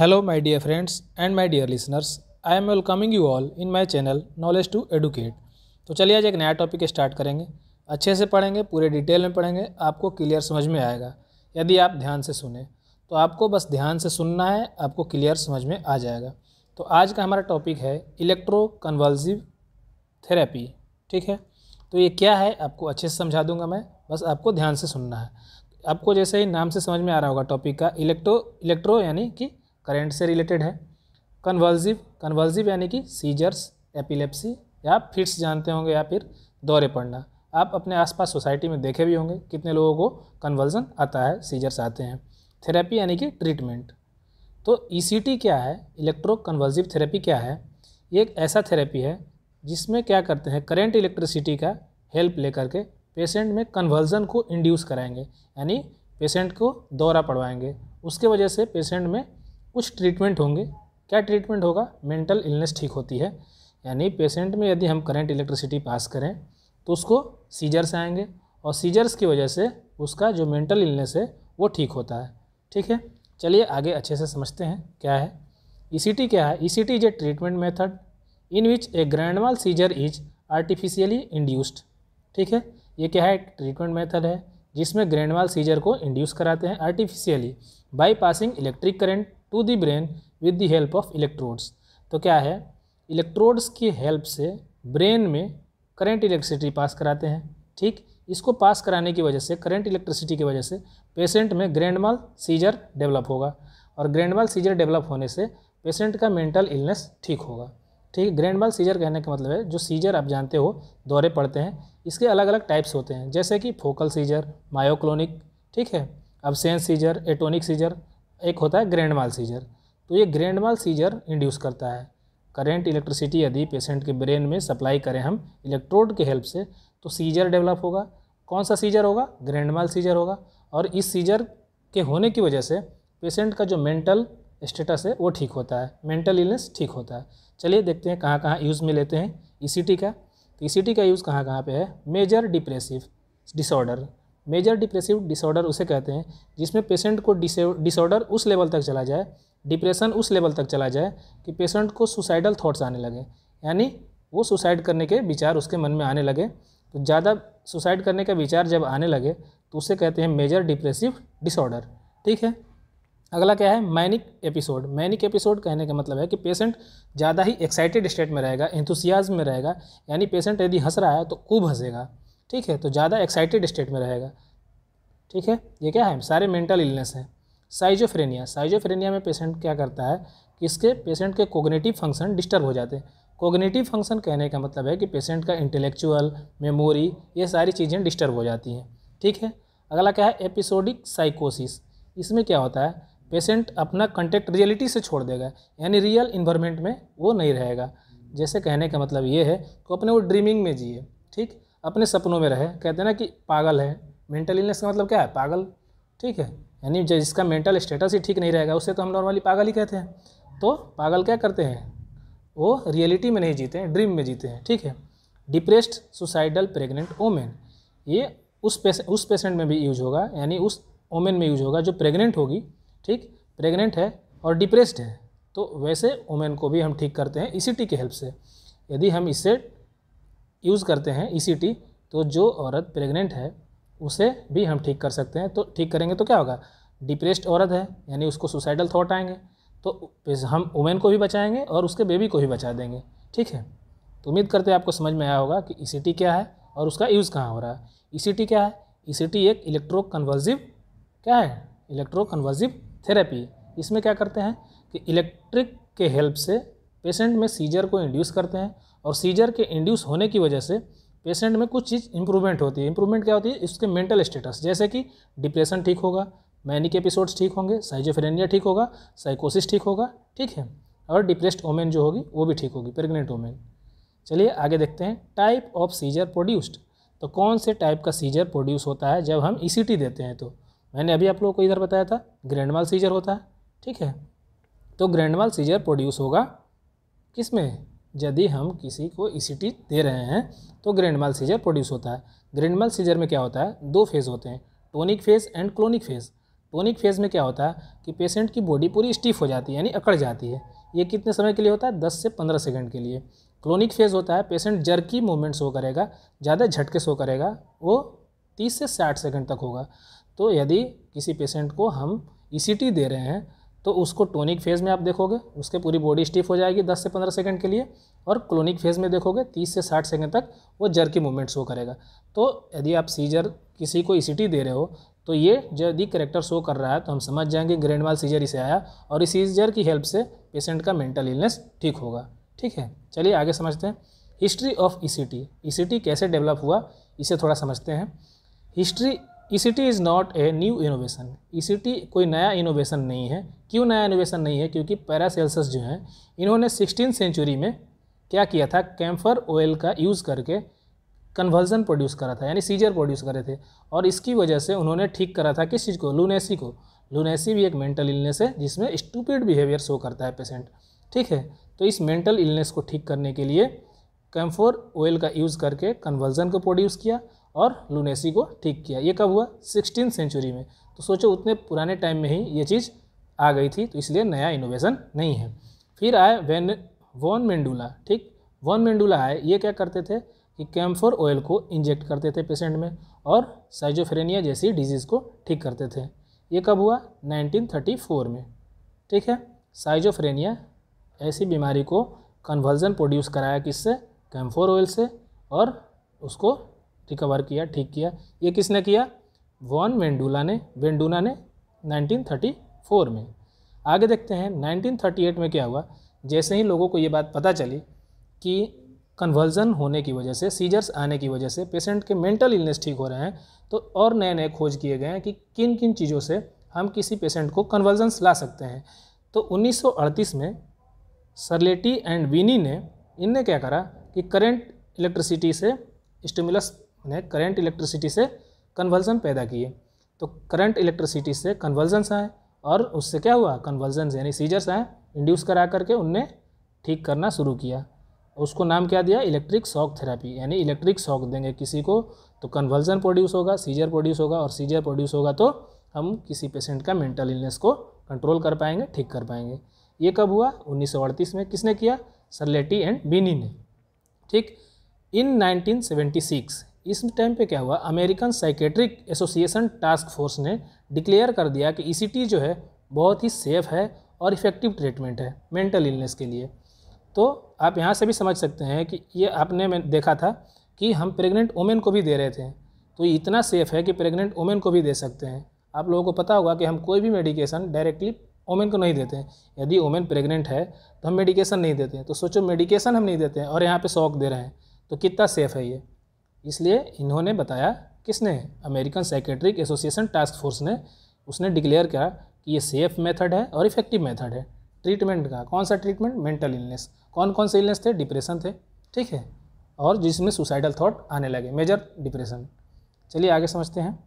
Hello my dear friends and my dear listeners I am welcoming you all in my channel knowledge to educate तो चलिए आज एक नया topic start करेंगे अच्छे से पढ़ेंगे पूरे डिटेल में पढ़ेंगे आपको क्लियर समझ में आएगा यदि आप ध्यान से सुने तो आपको बस ध्यान से सुनना है आपको क्लियर समझ में आ जाएगा तो आज का हमारा टॉपिक है इलेक्ट्रो कन्वल्सिव थेरेपी ठीक है तो ये क्या है आपको अच्छे से समझा दूंगा मैं बस आपको ध्यान से सुनना है आपको जैसे ही नाम से समझ में आ रहा होगा टॉपिक का इलेक्ट्रो इलेक्ट्रो यानी कि करेंट से रिलेटेड है कन्वल्जिव कन्वल्जिव यानी कि सीजर्स एपिलेप्सी या फिट्स जानते होंगे या फिर दौरे पड़ना आप अपने आसपास सोसाइटी में देखे भी होंगे कितने लोगों को कन्वर्जन आता है सीजर्स आते हैं थेरेपी यानी कि ट्रीटमेंट तो ई e क्या है इलेक्ट्रो कन्वल्जिव थेरेपी क्या है ये एक ऐसा थेरेपी है जिसमें क्या करते हैं करेंट इलेक्ट्रिसिटी का हेल्प लेकर के पेशेंट में कन्वर्जन को इंड्यूस कराएंगे यानी पेशेंट को दौरा पड़वाएंगे उसके वजह से पेशेंट में कुछ ट्रीटमेंट होंगे क्या ट्रीटमेंट होगा मेंटल इलनेस ठीक होती है यानी पेशेंट में यदि हम करंट इलेक्ट्रिसिटी पास करें तो उसको सीजर्स आएंगे और सीजर्स की वजह से उसका जो मेंटल इलनेस है वो ठीक होता है ठीक है चलिए आगे अच्छे से समझते हैं क्या है ई e क्या है E is a treatment method in which a grand mal seizure is artificially induced ठीक है ये क्या है ट्रीटमेंट मेथड है जिसमें ग्रैंडमाल सीजर को इंड्यूस कराते हैं artificially by passing electric current to the brain with the help of electrodes तो क्या है इलेक्ट्रोड्स की हेल्प से ब्रेन में करंट इलेक्ट्रिसिटी पास कराते हैं ठीक इसको पास कराने की वजह से करंट इलेक्ट्रिसिटी की वजह से पेशेंट में ग्रैंड माल सीजर डेवलप होगा और ग्रैंड माल सीजर डेवलप होने से पेशेंट का मेंटल इलनेस ठीक होगा ठीक ग्रैंड माल सीजर कहने का मतलब है जो सीजर आप जानते हो दौरे पड़ते हैं इसके अलग अलग टाइप्स होते हैं जैसे कि फोकल सीजर मायोक्लोनिक ठीक है अबसेंस सीजर एटोनिक सीजर एक होता है ग्रैंड माल सीजर तो ये ग्रैंड माल सीजर इंड्यूस करता है करेंट इलेक्ट्रिसिटी यदि पेशेंट के ब्रेन में सप्लाई करें हम इलेक्ट्रोड के हेल्प से तो सीजर डेवलप होगा कौन सा सीजर होगा ग्रैंड माल सीजर होगा और इस सीजर के होने की वजह से पेशेंट का जो मेंटल स्टेटस है वो ठीक होता है मेंटल इलनेस ठीक होता है चलिए देखते हैं कहाँ कहाँ यूज़ में लेते हैं ई e का तो e ई का यूज़ कहाँ कहाँ पर है major depressive disorder major depressive disorder उसे कहते हैं जिसमें पेशेंट को डिसऑर्डर उस लेवल तक चला जाए डिप्रेशन उस लेवल तक चला जाए कि पेशेंट को सुसाइडल थाट्स आने लगे यानी वो सुसाइड करने के विचार उसके मन में आने लगे तो ज़्यादा सुसाइड करने का विचार जब आने लगे तो उसे कहते हैं मेजर डिप्रेसिव डिसऑर्डर ठीक है अगला क्या है मैनिक एपिसोड मैनिक एपिसोड कहने का मतलब है कि पेशेंट ज़्यादा ही एक्साइटेड स्टेट में रहेगा एंथुसियाज में रहेगा यानी पेशेंट यदि हंस रहा है तो खूब हंसेगा ठीक है तो ज़्यादा एक्साइटेड स्टेट में रहेगा ठीक है ये क्या है सारे मेंटल इलनेस हैं साइजोफ्रेनिया साइजोफ्रेनिया में पेशेंट क्या करता है कि इसके पेशेंट के कोगनेटिव फंक्शन डिस्टर्ब हो जाते हैं कोगनेटिव फंक्शन कहने का मतलब है कि पेशेंट का इंटेलेक्चुअल मेमोरी ये सारी चीज़ें डिस्टर्ब हो जाती हैं ठीक है अगला क्या है एपिसोडिक साइकोसिस इसमें क्या होता है पेशेंट अपना कंटेक्ट रियलिटी से छोड़ देगा यानी रियल इन्वायरमेंट में वो नहीं रहेगा जैसे कहने का मतलब ये है कि अपने वो ड्रीमिंग में जिए ठीक अपने सपनों में रहे कहते हैं ना कि पागल है मेंटल इलनेस का मतलब क्या है पागल ठीक है यानी जिसका मेंटल स्टेटस ही ठीक नहीं रहेगा उसे तो हम नॉर्मली पागल ही कहते हैं तो पागल क्या करते हैं वो रियलिटी में नहीं जीते हैं ड्रीम में जीते हैं ठीक है डिप्रेस्ड सुसाइडल प्रेग्नेंट ओमेन ये उस पेशेंट उस पेशेंट में भी यूज होगा यानी उस ओमेन में यूज होगा जो प्रेग्नेंट होगी ठीक प्रेग्नेंट है और डिप्रेस्ड है तो वैसे वोमेन को भी हम ठीक करते हैं ई सी टी की हेल्प से यदि हम इससे यूज़ करते हैं ई e तो जो औरत प्रेग्नेंट है उसे भी हम ठीक कर सकते हैं तो ठीक करेंगे तो क्या होगा डिप्रेस्ड औरत है यानी उसको सुसाइडल थाट आएंगे तो हम वुमेन को भी बचाएंगे और उसके बेबी को भी बचा देंगे ठीक है तो उम्मीद करते हैं आपको समझ में आया होगा कि ई e क्या है और उसका यूज़ कहाँ हो रहा है ई e क्या है ई एक इलेक्ट्रो कन्वर्जिव क्या है इलेक्ट्रो कन्वर्जिव थेरेपी इसमें क्या करते हैं कि इलेक्ट्रिक के हेल्प से पेशेंट में सीजर को इंड्यूस करते हैं और सीजर के इंड्यूस होने की वजह से पेशेंट में कुछ चीज़ इंप्रूवमेंट होती है इंप्रूवमेंट क्या होती है उसके मेंटल स्टेटस जैसे कि डिप्रेशन ठीक होगा मैनिक एपिसोड्स ठीक होंगे साइजोफ्रेनिया ठीक होगा साइकोसिस ठीक होगा ठीक है और डिप्रेस्ड ओमेन जो होगी वो भी ठीक होगी प्रेगनेंट ओमेन चलिए आगे देखते हैं टाइप ऑफ सीजर प्रोड्यूस्ड तो कौन से टाइप का सीजर प्रोड्यूस होता है जब हम ई e देते हैं तो मैंने अभी आप लोगों को इधर बताया था ग्रैंडमाल सीजर होता है ठीक है तो ग्रैंडमाल सीजर प्रोड्यूस होगा किस में यदि हम किसी को ई e दे रहे हैं तो ग्रैंड माल सीजर प्रोड्यूस होता है ग्रैंड माल सीजर में क्या होता है दो फेज़ होते हैं tonic phase and clonic phase tonic phase में क्या होता है कि पेशेंट की बॉडी पूरी स्टिफ हो जाती है यानी अकड़ जाती है ये कितने समय के लिए होता है दस से पंद्रह सेकेंड के लिए क्लोनिक फेज़ होता है पेशेंट जर की मूवमेंट शो करेगा ज़्यादा झटके शो करेगा वो तीस से साठ सेकेंड तक होगा तो यदि किसी पेशेंट को हम ई e दे रहे हैं तो उसको टोनिक फेज़ में आप देखोगे उसके पूरी बॉडी स्टिफ हो जाएगी 10 से 15 सेकंड के लिए और क्लोनिक फेज़ में देखोगे 30 से 60 सेकंड तक वो जर की मूवमेंट शो करेगा तो यदि आप सीजर किसी को ई दे रहे हो तो ये यदि करेक्टर शो कर रहा है तो हम समझ जाएंगे ग्रैंड माल सीजर इसे आया और इस सीजर की हेल्प से पेशेंट का मेंटल इलनेस ठीक होगा ठीक है चलिए आगे समझते हैं हिस्ट्री ऑफ ई सी कैसे डेवलप हुआ इसे थोड़ा समझते हैं history E is not a new innovation E कोई नया इनोवेशन नहीं है क्यों नया इनोवेशन नहीं है क्योंकि पैरासेल्सस जो हैं इन्होंने सिक्सटीन सेंचुरी में क्या किया था कैम्फर ऑयल का यूज़ करके कन्वर्जन प्रोड्यूस करा था यानी सीजर प्रोड्यूस करे थे और इसकी वजह से उन्होंने ठीक करा था किस चीज़ को लूनेसी को लूनेसी भी एक मेंटल इलनेस है जिसमें स्टूपिड बिहेवियर शो करता है पेशेंट ठीक है तो इस मेंटल इलनेस को ठीक करने के लिए कैम्फोर ऑयल का यूज़ करके कन्वर्जन को प्रोड्यूस किया और लुनेसी को ठीक किया ये कब हुआ सिक्सटीन सेंचुरी में तो सोचो उतने पुराने टाइम में ही ये चीज़ आ गई थी तो इसलिए नया इनोवेशन नहीं है फिर आए वेन वॉन मेंडूला ठीक वॉन मेंडूला आए ये क्या करते थे कि कैम्फोर ऑयल को इंजेक्ट करते थे पेशेंट में और साइजोफ्रेनिया जैसी डिजीज़ को ठीक करते थे ये कब हुआ 1934 में ठीक है साइजोफ्रेनिया ऐसी बीमारी को कन्वर्जन प्रोड्यूस कराया किससे कैम्फोर ऑयल से और उसको रिकवर किया ठीक किया ये किसने किया वॉन वेंडूला ने वेंडूना ने 1934 में आगे देखते हैं 1938 में क्या हुआ जैसे ही लोगों को ये बात पता चली कि कन्वर्जन होने की वजह से सीजर्स आने की वजह से पेशेंट के मेंटल इलनेस ठीक हो रहे हैं तो और नए नए खोज किए गए हैं कि किन किन चीज़ों से हम किसी पेशेंट को कन्वर्जन्स ला सकते हैं तो 1938 में सरलेटी एंड विनी ने इनने क्या करा कि करंट इलेक्ट्रिसिटी से स्टिमुलस उन्हें करंट इलेक्ट्रिसिटी से कन्वर्जन पैदा किए तो करंट इलेक्ट्रिसिटी से कन्वर्जनस आए और उससे क्या हुआ कन्वर्जन यानी सीजर्स आए इंड्यूस करा करके उनने ठीक करना शुरू किया उसको नाम क्या दिया इलेक्ट्रिक शॉक थेरेपी यानी इलेक्ट्रिक शॉक देंगे किसी को तो कन्वर्जन प्रोड्यूस होगा सीजर प्रोड्यूस होगा और सीजर प्रोड्यूस होगा तो हम किसी पेशेंट का मेंटल इलनेस को कंट्रोल कर पाएंगे ठीक कर पाएंगे ये कब हुआ उन्नीस में किसने किया सरलेटी एंड बीनी ने ठीक इन 1976 इस टाइम पे क्या हुआ American psychiatric association task force ने डिक्लेयर कर दिया कि ई e जो है बहुत ही सेफ़ है और इफ़ेक्टिव ट्रीटमेंट है मेंटल इलनेस के लिए तो आप यहाँ से भी समझ सकते हैं कि ये आपने देखा था कि हम प्रेग्नेंट वोमेन को भी दे रहे थे तो ये इतना सेफ़ है कि प्रेग्नेंट वोमेन को भी दे सकते हैं आप लोगों को पता होगा कि हम कोई भी मेडिकेशन डायरेक्टली वोमेन को नहीं देते हैं यदि वोमेन प्रेग्नेंट है तो हम मेडिकेशन नहीं देते तो सोचो मेडिकेशन हम नहीं देते हैं और यहाँ पर शौक दे रहे हैं तो कितना सेफ़ है ये इसलिए इन्होंने बताया किसने American secretary association task force ने उसने डिक्लेयर किया कि ये सेफ मेथड है और इफेक्टिव मेथड है ट्रीटमेंट का कौन सा ट्रीटमेंट मेंटल इलनेस कौन कौन से इलनेस थे डिप्रेशन थे ठीक है और जिसमें सुसाइडल थॉट आने लगे मेजर डिप्रेशन चलिए आगे समझते हैं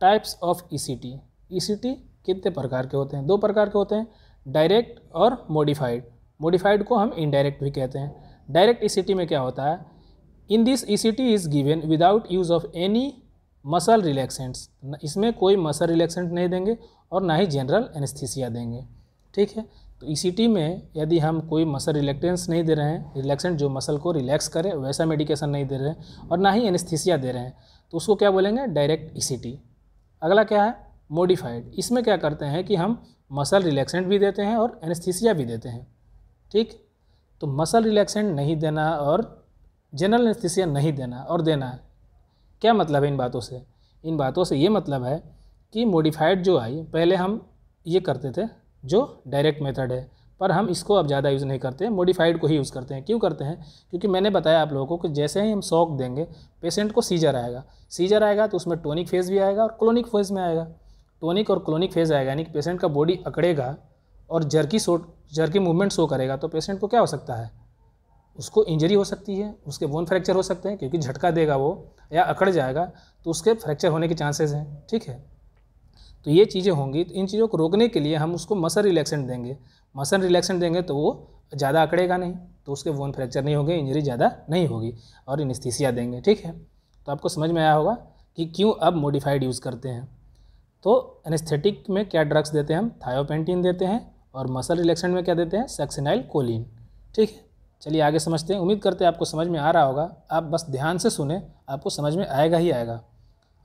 टाइप्स ऑफ ईसीटी ईसीटी कितने प्रकार के होते हैं दो प्रकार के होते हैं डायरेक्ट और मॉडिफाइड मॉडिफाइड को हम इनडायरेक्ट भी कहते हैं डायरेक्ट ईसीटी e में क्या होता है in this E is given without use of any muscle relaxants इसमें कोई मसल रिलैक्सेंट नहीं देंगे और ना ही जनरल एनेस्थीसिया देंगे ठीक है तो ई e में यदि हम कोई मसल रिलैक्टेंस नहीं दे रहे हैं रिलैक्सेंट जो मसल को रिलैक्स करे वैसा मेडिकेशन नहीं दे रहे हैं और ना ही एनेस्थीसिया दे रहे हैं तो उसको क्या बोलेंगे डायरेक्ट ई सी टी अगला क्या है मोडिफाइड इसमें क्या करते हैं कि हम मसल रिलैक्सेंट भी देते हैं और एनेस्थीसिया भी देते हैं ठीक तो मसल रिलैक्सेंट नहीं देना और जनरल एनेस्थीसिया नहीं देना और देना है क्या मतलब है इन बातों से इन बातों से ये मतलब है कि मॉडिफाइड जो आई पहले हम ये करते थे जो डायरेक्ट मेथड है पर हम इसको अब ज़्यादा यूज़ नहीं करते मॉडिफाइड को ही यूज़ करते हैं क्यों करते हैं क्योंकि मैंने बताया आप लोगों को कि जैसे ही हम शॉक देंगे पेशेंट को सीजर आएगा सीजर आएगा तो उसमें टोनिक फेज़ भी आएगा और क्लोनिक फेज़ में आएगा टोनिक और क्लोनिक फेज़ आएगा यानी कि पेशेंट का बॉडी अकड़ेगा और jerky show jerky movement show करेगा तो पेशेंट को क्या हो सकता है उसको इंजरी हो सकती है उसके बोन फ्रैक्चर हो सकते हैं क्योंकि झटका देगा वो या अकड़ जाएगा तो उसके फ्रैक्चर होने के चांसेस हैं ठीक है तो ये चीज़ें होंगी तो इन चीज़ों को रोकने के लिए हम उसको मसल रिलैक्सेंट देंगे मसल रिलैक्सेंट देंगे तो वो ज़्यादा अकड़ेगा नहीं तो उसके बोन फ्रैक्चर नहीं होंगे इंजरी ज़्यादा नहीं होगी और इनस्थीसिया देंगे ठीक है तो आपको समझ में आया होगा कि क्यों अब मॉडिफाइड यूज़ करते हैं तो एनेस्थेटिक में क्या ड्रग्स देते हैं हम थायोपेंटीन देते हैं और मसल रिलैक्सेंट में क्या देते हैं सेक्सिनाइल कोलिन ठीक है चलिए आगे समझते हैं उम्मीद करते हैं आपको समझ में आ रहा होगा आप बस ध्यान से सुने आपको समझ में आएगा ही आएगा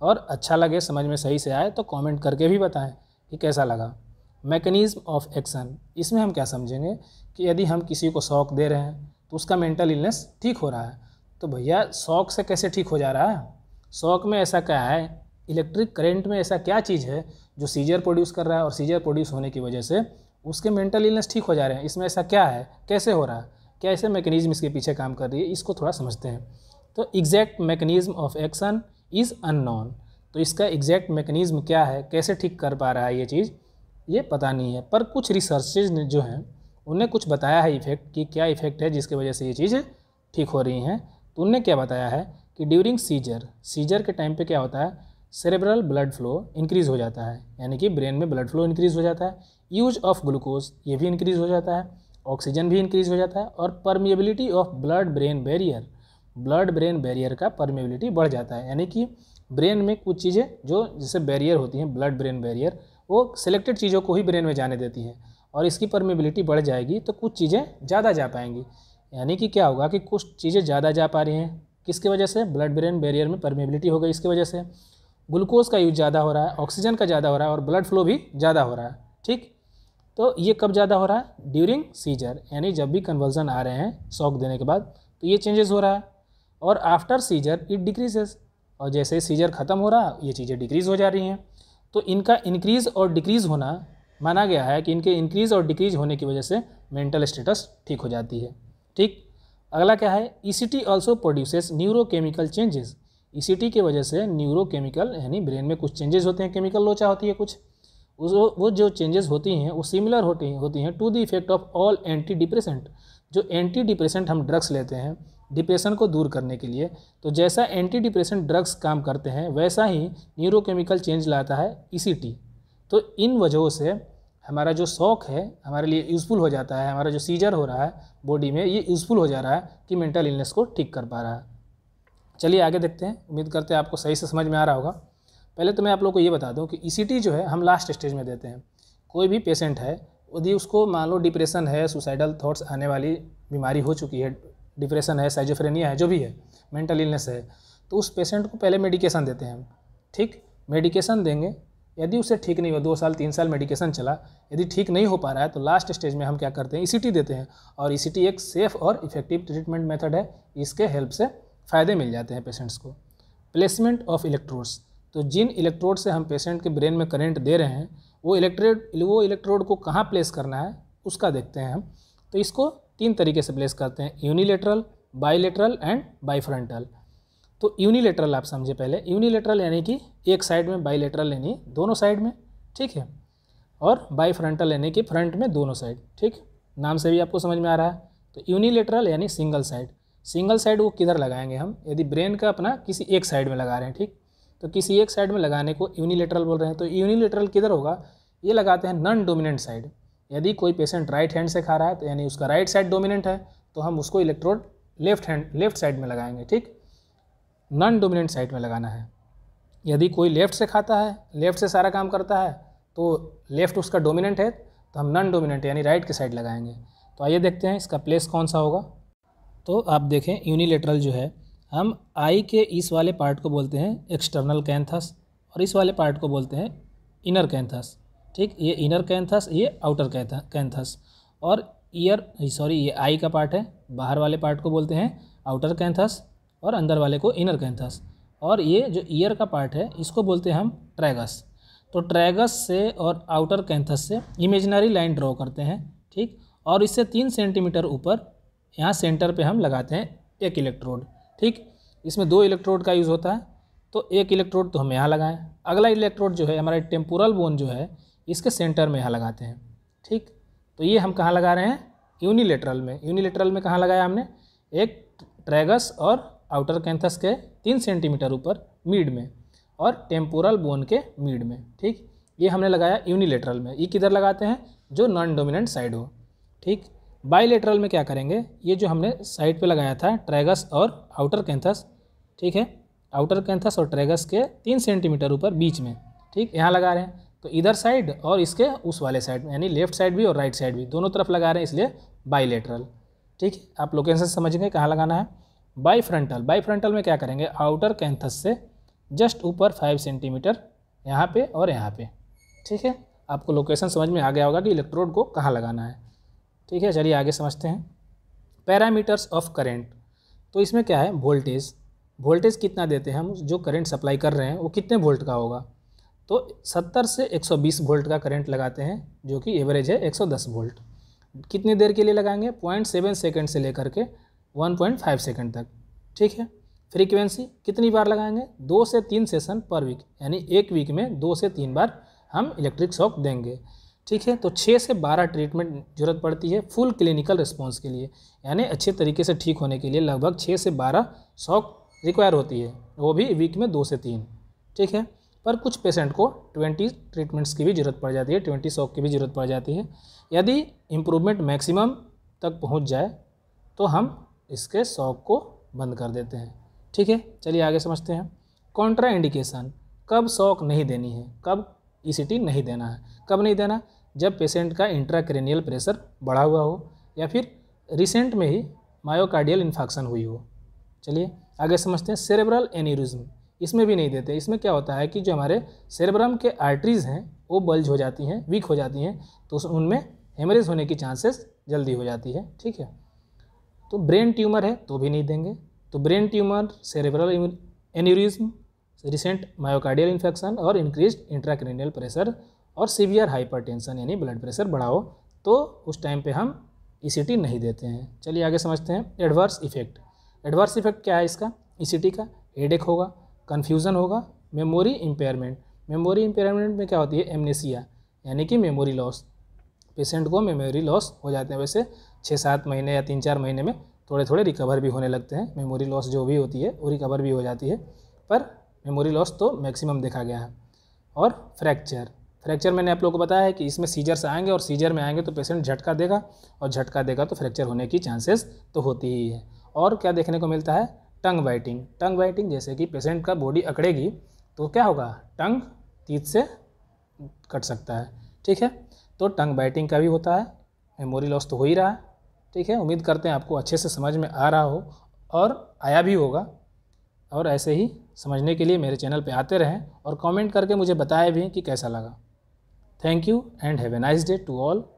और अच्छा लगे समझ में सही से आए तो कमेंट करके भी बताएं कि कैसा लगा मैकेनिज़्म ऑफ एक्शन इसमें हम क्या समझेंगे कि यदि हम किसी को शौक दे रहे हैं तो उसका मेंटल इलनेस ठीक हो रहा है तो भैया शौक से कैसे ठीक हो जा रहा है शौक में ऐसा क्या है इलेक्ट्रिक करेंट में ऐसा क्या चीज़ है जो सीजर प्रोड्यूस कर रहा है और सीजर प्रोड्यूस होने की वजह से उसके मेंटल इलनेस ठीक हो जा रहे हैं इसमें ऐसा क्या है कैसे हो रहा है कैसे मैकेनिज्म इसके पीछे काम कर रही है इसको थोड़ा समझते हैं तो exact mechanism of action is unknown तो इसका एग्जैक्ट मैकेनिज़्म क्या है कैसे ठीक कर पा रहा है ये चीज़ ये पता नहीं है पर कुछ रिसर्चेज ने जो हैं उनने कुछ बताया है इफेक्ट कि क्या इफेक्ट है जिसकी वजह से ये चीज़ ठीक हो रही हैं तो उनने क्या बताया है कि ड्यूरिंग सीजर सीजर के टाइम पे क्या होता है सेरेब्रल ब्लड फ्लो इंक्रीज़ हो जाता है यानी कि ब्रेन में ब्लड फ्लो इंक्रीज़ हो जाता है यूज ऑफ ग्लूकोज ये भी इंक्रीज़ हो जाता है ऑक्सीजन भी इंक्रीज हो जाता है और permeability of blood brain barrier blood brain barrier का परमिएबिलिटी बढ़ जाता है यानी कि ब्रेन में कुछ चीज़ें जो जैसे बैरियर होती हैं ब्लड ब्रेन बैरियर वो सिलेक्टेड चीज़ों को ही ब्रेन में जाने देती है और इसकी परमिबिलिटी बढ़ जाएगी तो कुछ चीज़ें ज़्यादा जा पाएंगी यानी कि क्या होगा कि कुछ चीज़ें ज़्यादा जा पा रही हैं किसकी वजह से ब्लड ब्रेन बैरियर में परमेबिलिटी हो गई इसकी वजह से ग्लूकोज का यूज ज़्यादा हो रहा है ऑक्सीजन का ज़्यादा हो रहा है और ब्लड फ्लो भी ज़्यादा हो रहा है ठीक तो ये कब ज़्यादा हो रहा है ड्यूरिंग सीजर यानी जब भी कन्वर्जन आ रहे हैं शॉक देने के बाद तो ये चेंजेस हो रहा है और आफ्टर सीजर इट डिक्रीजेस और जैसे सीजर ख़त्म हो रहा ये चीज़ें डिक्रीज़ हो जा रही हैं तो इनका इंक्रीज़ और डिक्रीज़ होना माना गया है कि इनके इंक्रीज़ और डिक्रीज़ होने की वजह से मेंटल स्टेटस ठीक हो जाती है ठीक अगला क्या है E C T also produces neurochemical changes E C T की वजह से न्यूरोकेमिकल यानी ब्रेन में कुछ चेंजेस होते हैं केमिकल लोचा होती है कुछ वो जो चेंजेस होती हैं वो सिमिलर होती होती हैं to the effect of all anti depressant जो एंटी डिप्रेसेंट हम ड्रग्स लेते हैं डिप्रेशन को दूर करने के लिए तो जैसा एंटी डिप्रेशन ड्रग्स काम करते हैं वैसा ही न्यूरोकेमिकल चेंज लाता है ई e तो इन वजहों से हमारा जो शौक है हमारे लिए यूज़फुल हो जाता है हमारा जो सीजर हो रहा है बॉडी में ये यूज़फुल हो जा रहा है कि मेंटल इलनेस को ठीक कर पा रहा है चलिए आगे देखते हैं उम्मीद करते हैं आपको सही से समझ में आ रहा होगा पहले तो मैं आप लोग को ये बता दूँ कि ई e जो है हम लास्ट स्टेज में देते हैं कोई भी पेशेंट है यदि उसको मान लो डिप्रेशन है सुसाइडल थाट्स आने वाली बीमारी हो चुकी है डिप्रेशन है साइजोफ्रेनिया है जो भी है मेंटल इलनेस है तो उस पेशेंट को पहले मेडिकेशन देते हैं हम ठीक मेडिकेशन देंगे यदि उसे ठीक नहीं हुआ दो साल तीन साल मेडिकेशन चला यदि ठीक नहीं हो पा रहा है तो लास्ट स्टेज में हम क्या करते हैं ई e देते हैं और ई e एक सेफ़ और इफ़ेक्टिव ट्रीटमेंट मेथड है इसके हेल्प से फ़ायदे मिल जाते हैं पेशेंट्स को प्लेसमेंट ऑफ इलेक्ट्रोड्स तो जिन इलेक्ट्रोड से हम पेशेंट के ब्रेन में करेंट दे रहे हैं वो इलेक्ट्रेड वो इलेक्ट्रोड को कहाँ प्लेस करना है उसका देखते हैं हम तो इसको तीन तरीके से प्लेस करते हैं यूनिलेटरल बाइलेटरल एंड बाईफ्रंटल तो यूनिलेटरल आप समझे पहले यूनिलेटरल यानी कि एक साइड में बाइलेटरल यानी दोनों साइड में ठीक है और बाईफ्रंटल यानी कि फ्रंट में दोनों साइड ठीक नाम से भी आपको समझ में आ रहा है तो यूनिलेटरल यानी सिंगल साइड सिंगल साइड वो किधर लगाएंगे हम यदि ब्रेन का अपना किसी एक साइड में लगा रहे हैं ठीक तो किसी एक साइड में लगाने को यूनिलेटरल बोल रहे हैं तो यूनिलेटरल किधर होगा ये लगाते हैं नॉन डोमिनेंट साइड यदि कोई पेशेंट राइट हैंड से खा रहा है तो यानी उसका राइट साइड डोमिनेंट है तो हम उसको electrode left hand left side में लगाएंगे ठीक नॉन डोमिनेंट साइड में लगाना है यदि कोई लेफ्ट से खाता है लेफ्ट से सारा काम करता है तो लेफ्ट उसका डोमिनेंट है तो हम नॉन डोमिनेंट यानी राइट के साइड लगाएंगे तो आइए देखते हैं इसका प्लेस कौन सा होगा तो आप देखें यूनिलेटरल जो है हम आई के इस वाले पार्ट को बोलते हैं एक्सटर्नल कैंथस और इस वाले पार्ट को बोलते हैं इनर कैंथस ठीक ये इनर कैंथस ये आउटर कैंथस और ईयर सॉरी ये आई का पार्ट है बाहर वाले पार्ट को बोलते हैं आउटर कैंथस और अंदर वाले को इनर कैंथस और ये जो ईयर का पार्ट है इसको बोलते हैं हम ट्रैगस तो ट्रैगस से और आउटर कैंथस से इमेजनरी लाइन ड्रॉ करते हैं ठीक और इससे तीन सेंटीमीटर ऊपर यहाँ सेंटर पे हम लगाते हैं एक इलेक्ट्रोड ठीक इसमें दो इलेक्ट्रोड का यूज़ होता है तो एक इलेक्ट्रोड तो हम यहाँ लगाएं अगला इलेक्ट्रोड जो है हमारा टेम्पोरल बोन जो है इसके सेंटर में यहाँ लगाते हैं ठीक तो ये हम कहाँ लगा रहे हैं यूनिलेटरल में यूनिलेटरल में कहाँ लगाया हमने एक ट्रैगस और आउटर कैंथस के तीन सेंटीमीटर ऊपर मीड में और टेम्पोरल बोन के मीड में ठीक ये हमने लगाया यूनिलेटरल में ये किधर लगाते हैं जो नॉन डोमिनेंट साइड हो ठीक बाईलेटरल में क्या करेंगे ये जो हमने साइड पे लगाया था ट्रैगस और आउटर कैंथस ठीक है आउटर कैंथस और ट्रैगस के तीन सेंटीमीटर ऊपर बीच में ठीक यहाँ लगा रहे हैं तो इधर साइड और इसके उस वाले साइड में यानी लेफ्ट साइड भी और राइट साइड भी दोनों तरफ लगा रहे हैं इसलिए बाइलेटरल ठीक है आप लोकेशन समझ गए कहाँ लगाना है बाई फ्रंटल बाई फ्रंटल में क्या करेंगे आउटर कैंथस से जस्ट ऊपर फाइव सेंटीमीटर यहाँ पे और यहाँ पे ठीक है आपको लोकेशन समझ में आ गया होगा कि इलेक्ट्रोड को कहाँ लगाना है ठीक है चलिए आगे समझते हैं पैरामीटर्स ऑफ करेंट तो इसमें क्या है वोल्टेज वोल्टेज कितना देते हैं हम जो करंट सप्लाई कर रहे हैं वो कितने वोल्ट का होगा तो 70 से 120 वोल्ट का करंट लगाते हैं जो कि एवरेज है 110 वोल्ट कितनी देर के लिए लगाएंगे 0.7 सेकंड से लेकर के 1.5 सेकंड तक ठीक है फ्रीक्वेंसी कितनी बार लगाएंगे दो से तीन सेशन पर वीक यानी एक वीक में दो से तीन बार हम इलेक्ट्रिक शॉक देंगे ठीक है तो छः से बारह ट्रीटमेंट जरूरत पड़ती है फुल क्लिनिकल रिस्पॉन्स के लिए यानी अच्छे तरीके से ठीक होने के लिए लगभग छः से बारह शॉक रिक्वायर होती है वो भी वीक में दो से तीन ठीक है पर कुछ पेशेंट को ट्वेंटी ट्रीटमेंट्स की भी ज़रूरत पड़ जाती है ट्वेंटी शॉक की भी ज़रूरत पड़ जाती है यदि इम्प्रूवमेंट मैक्सिमम तक पहुँच जाए तो हम इसके शौक को बंद कर देते हैं ठीक है चलिए आगे समझते हैं कॉन्ट्रा इंडिकेशन कब शौक नहीं देनी है कब ई e नहीं देना है कब नहीं देना जब पेशेंट का इंट्राक्रेनियल प्रेशर बढ़ा हुआ हो या फिर रिसेंट में ही मायोकार्डियल इन्फेक्शन हुई हो चलिए आगे समझते हैं सेरेब्रल एनिरिज्म इसमें भी नहीं देते इसमें क्या होता है कि जो हमारे सेरेब्रम के आर्टरीज़ हैं वो बल्ज हो जाती हैं वीक हो जाती हैं तो उनमें हेमरेज होने की चांसेस जल्दी हो जाती है ठीक है तो ब्रेन ट्यूमर है तो भी नहीं देंगे तो brain tumour cerebral aneurysm recent myocardial infection और इंक्रीज इंट्राक्रेनियल प्रेशर और सीवियर हाइपर यानी ब्लड प्रेशर बढ़ाओ तो उस टाइम पर हम ई e नहीं देते हैं चलिए आगे समझते हैं एडवर्स इफेक्ट एडवर्स इफेक्ट क्या है इसका ई e का हेड होगा कन्फ्यूज़न होगा मेमोरी इम्पेयरमेंट मेमोरी इम्पेयरमेंट में क्या होती है एमनेसिया यानी कि मेमोरी लॉस पेशेंट को मेमोरी लॉस हो जाते हैं वैसे छः सात महीने या तीन चार महीने में थोड़े थोड़े रिकवर भी होने लगते हैं मेमोरी लॉस जो भी होती है वो रिकवर भी हो जाती है पर मेमोरी लॉस तो मैक्सिमम देखा गया है और फ्रैक्चर फ्रैक्चर मैंने आप लोगों को बताया है कि इसमें सीजर्स आएंगे और सीजर में आएंगे तो पेशेंट झटका देगा और झटका देगा तो फ्रैक्चर होने की चांसेस तो होती ही है और क्या देखने को मिलता है टंग बाइटिंग टंग बाइटिंग जैसे कि पेशेंट का बॉडी अकड़ेगी तो क्या होगा टंग तीत से कट सकता है ठीक है तो टंग बाइटिंग का भी होता है मेमोरी लॉस तो हो ही रहा है ठीक है उम्मीद करते हैं आपको अच्छे से समझ में आ रहा हो और आया भी होगा और ऐसे ही समझने के लिए मेरे चैनल पे आते रहें और कमेंट करके मुझे बताएं भी कि कैसा लगा Thank you and have a nice day to all.